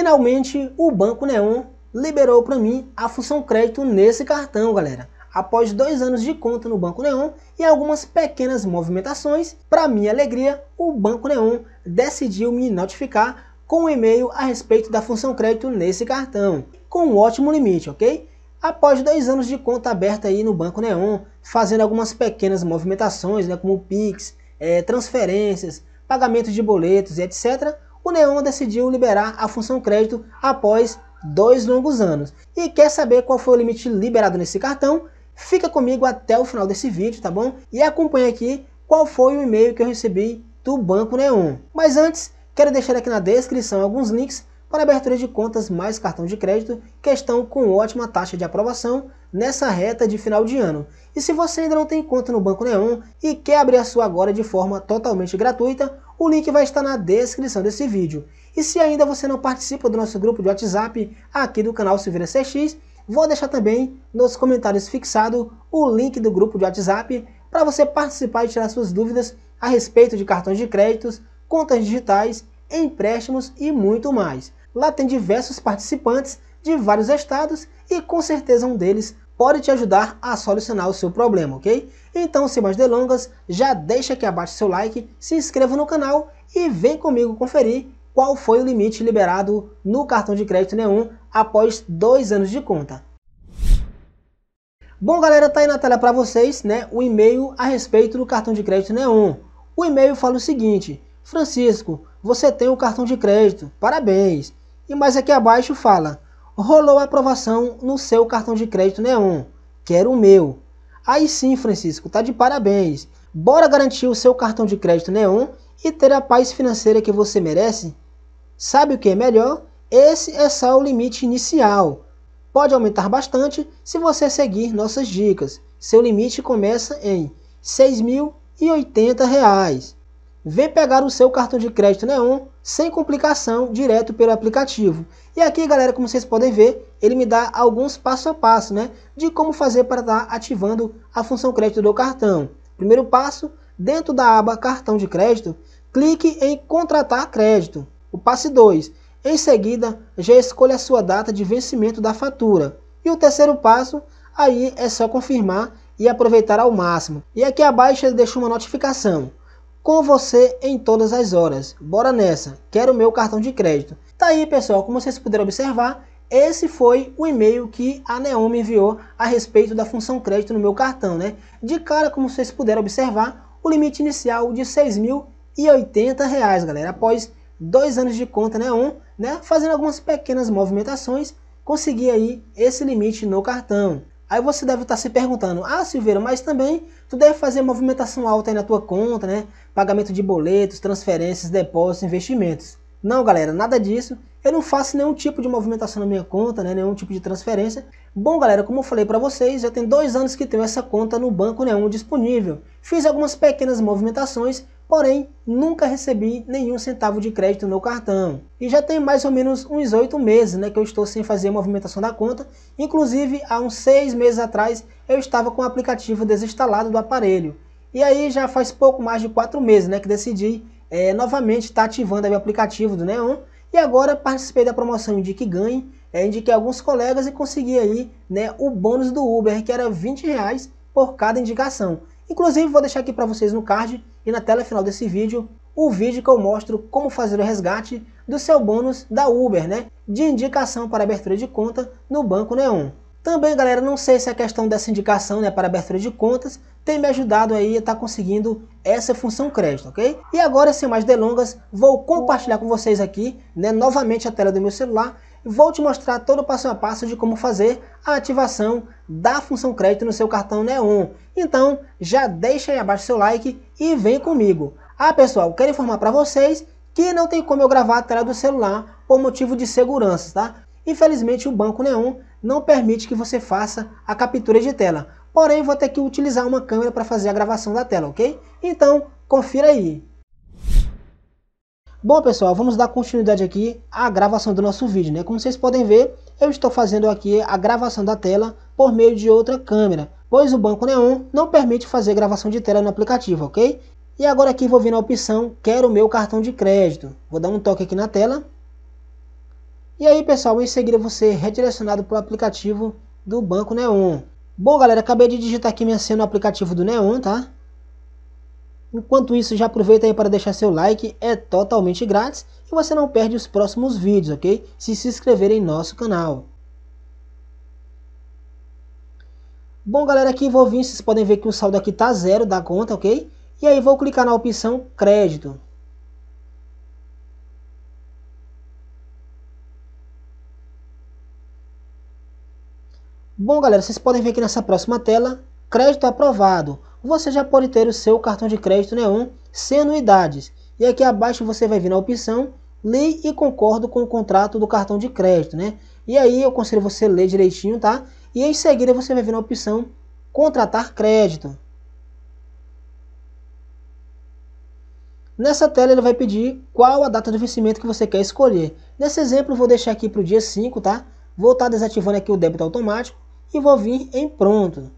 Finalmente, o Banco Neon liberou para mim a função crédito nesse cartão, galera. Após dois anos de conta no Banco Neon e algumas pequenas movimentações, para minha alegria, o Banco Neon decidiu me notificar com um e-mail a respeito da função crédito nesse cartão, com um ótimo limite, ok? Após dois anos de conta aberta aí no Banco Neon, fazendo algumas pequenas movimentações, né, como Pix, é, transferências, pagamentos de boletos e etc., o Neon decidiu liberar a função crédito após dois longos anos. E quer saber qual foi o limite liberado nesse cartão? Fica comigo até o final desse vídeo, tá bom? E acompanha aqui qual foi o e-mail que eu recebi do Banco Neon. Mas antes, quero deixar aqui na descrição alguns links para abertura de contas mais cartão de crédito que estão com ótima taxa de aprovação nessa reta de final de ano. E se você ainda não tem conta no Banco Neon e quer abrir a sua agora de forma totalmente gratuita, o link vai estar na descrição desse vídeo. E se ainda você não participa do nosso grupo de WhatsApp aqui do canal Silveira CX, vou deixar também nos comentários fixado o link do grupo de WhatsApp para você participar e tirar suas dúvidas a respeito de cartões de créditos, contas digitais, empréstimos e muito mais. Lá tem diversos participantes de vários estados e com certeza um deles pode te ajudar a solucionar o seu problema, ok? Então, sem mais delongas, já deixa aqui abaixo seu like, se inscreva no canal e vem comigo conferir qual foi o limite liberado no cartão de crédito Neon após dois anos de conta. Bom, galera, tá aí na tela para vocês, né, o e-mail a respeito do cartão de crédito Neon. O e-mail fala o seguinte: Francisco, você tem o um cartão de crédito, parabéns. E mais aqui abaixo fala: rolou a aprovação no seu cartão de crédito Neon, que era o meu. Aí sim, Francisco, tá de parabéns. Bora garantir o seu cartão de crédito Neon e ter a paz financeira que você merece? Sabe o que é melhor? Esse é só o limite inicial. Pode aumentar bastante se você seguir nossas dicas. Seu limite começa em R$ 6.080. Vem pegar o seu cartão de crédito Neon sem complicação, direto pelo aplicativo. E aqui, galera, como vocês podem ver, ele me dá alguns passo a passo, né, de como fazer para estar tá ativando a função crédito do cartão. Primeiro passo, dentro da aba Cartão de Crédito, clique em Contratar Crédito. O passo 2, em seguida, já escolha a sua data de vencimento da fatura. E o terceiro passo, aí é só confirmar e aproveitar ao máximo. E aqui abaixo ele deixa uma notificação com você em todas as horas. Bora nessa, quero meu cartão de crédito. Tá aí pessoal, como vocês puderam observar, esse foi o e-mail que a Neon me enviou a respeito da função crédito no meu cartão, né? De cara, como vocês puderam observar, o limite inicial de R$ 6.080, galera. Após dois anos de conta Neon, né, né? Fazendo algumas pequenas movimentações, consegui aí esse limite no cartão. Aí você deve estar tá se perguntando, ah Silveira, mas também tu deve fazer movimentação alta aí na tua conta, né? Pagamento de boletos, transferências, depósitos, investimentos. Não galera, nada disso. Eu não faço nenhum tipo de movimentação na minha conta, né? nenhum tipo de transferência. Bom galera, como eu falei para vocês, já tem dois anos que tenho essa conta no banco nenhum né? disponível. Fiz algumas pequenas movimentações, porém nunca recebi nenhum centavo de crédito no cartão. E já tem mais ou menos uns oito meses né, que eu estou sem fazer a movimentação da conta, inclusive há uns seis meses atrás eu estava com o aplicativo desinstalado do aparelho. E aí já faz pouco mais de quatro meses né, que decidi é, novamente estar tá ativando o aplicativo do Neon e agora participei da promoção Indique Ganhe, é, indiquei alguns colegas e consegui aí né, o bônus do Uber que era 20 reais por cada indicação. Inclusive vou deixar aqui para vocês no card e na tela final desse vídeo o vídeo que eu mostro como fazer o resgate do seu bônus da Uber, né? De indicação para abertura de conta no Banco Neon. Também, galera, não sei se a é questão dessa indicação né, para abertura de contas tem me ajudado aí a estar tá conseguindo essa função crédito, ok? E agora, sem mais delongas, vou compartilhar com vocês aqui, né, novamente a tela do meu celular vou te mostrar todo o passo a passo de como fazer a ativação da função crédito no seu cartão Neon. Então, já deixa aí abaixo seu like e vem comigo. Ah, pessoal, quero informar para vocês que não tem como eu gravar a tela do celular por motivo de segurança, tá? Infelizmente, o banco Neon não permite que você faça a captura de tela. Porém, vou ter que utilizar uma câmera para fazer a gravação da tela, ok? Então, confira aí. Bom pessoal, vamos dar continuidade aqui à gravação do nosso vídeo, né? Como vocês podem ver, eu estou fazendo aqui a gravação da tela por meio de outra câmera, pois o banco Neon não permite fazer gravação de tela no aplicativo, ok? E agora aqui vou vir na opção Quero meu cartão de crédito. Vou dar um toque aqui na tela. E aí pessoal, em seguida você é redirecionado para o aplicativo do banco Neon. Bom galera, acabei de digitar aqui minha senha no aplicativo do Neon, tá? Enquanto isso, já aproveita aí para deixar seu like, é totalmente grátis e você não perde os próximos vídeos, ok? Se se inscrever em nosso canal. Bom, galera, aqui vou vir, vocês podem ver que o saldo aqui tá zero da conta, ok? E aí vou clicar na opção crédito. Bom, galera, vocês podem ver aqui nessa próxima tela, crédito aprovado você já pode ter o seu cartão de crédito Neon né, sem anuidades. E aqui abaixo você vai vir na opção Lei e concordo com o contrato do cartão de crédito, né? E aí eu conselho você ler direitinho, tá? E em seguida você vai vir na opção Contratar crédito. Nessa tela ele vai pedir qual a data do vencimento que você quer escolher. Nesse exemplo vou deixar aqui para o dia 5, tá? Vou estar tá desativando aqui o débito automático e vou vir em pronto.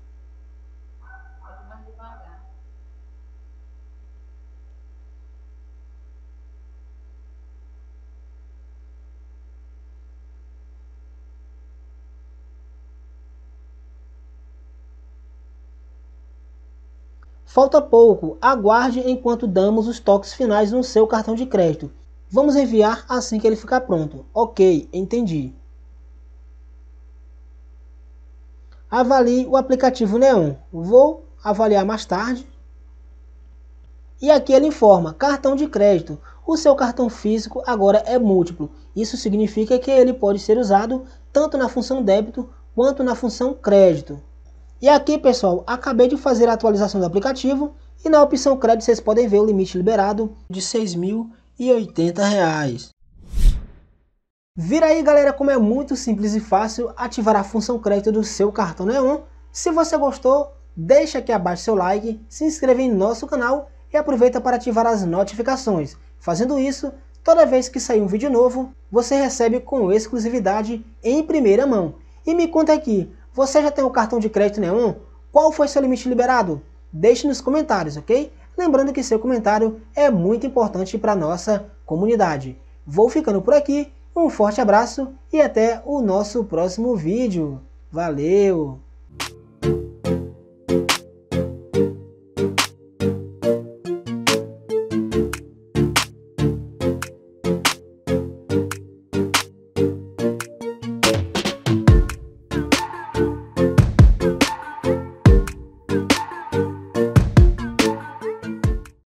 Falta pouco, aguarde enquanto damos os toques finais no seu cartão de crédito. Vamos enviar assim que ele ficar pronto. Ok, entendi. Avalie o aplicativo Neon. Vou avaliar mais tarde. E aqui ele informa, cartão de crédito. O seu cartão físico agora é múltiplo. Isso significa que ele pode ser usado tanto na função débito quanto na função crédito. E aqui, pessoal, acabei de fazer a atualização do aplicativo e na opção crédito vocês podem ver o limite liberado de R$ 6.080. Vira aí, galera, como é muito simples e fácil ativar a função crédito do seu cartão Neon. Se você gostou, deixa aqui abaixo seu like, se inscreve em nosso canal e aproveita para ativar as notificações. Fazendo isso, toda vez que sair um vídeo novo, você recebe com exclusividade em primeira mão. E me conta aqui, você já tem um cartão de crédito nenhum? Qual foi seu limite liberado? Deixe nos comentários, ok? Lembrando que seu comentário é muito importante para a nossa comunidade. Vou ficando por aqui, um forte abraço e até o nosso próximo vídeo. Valeu!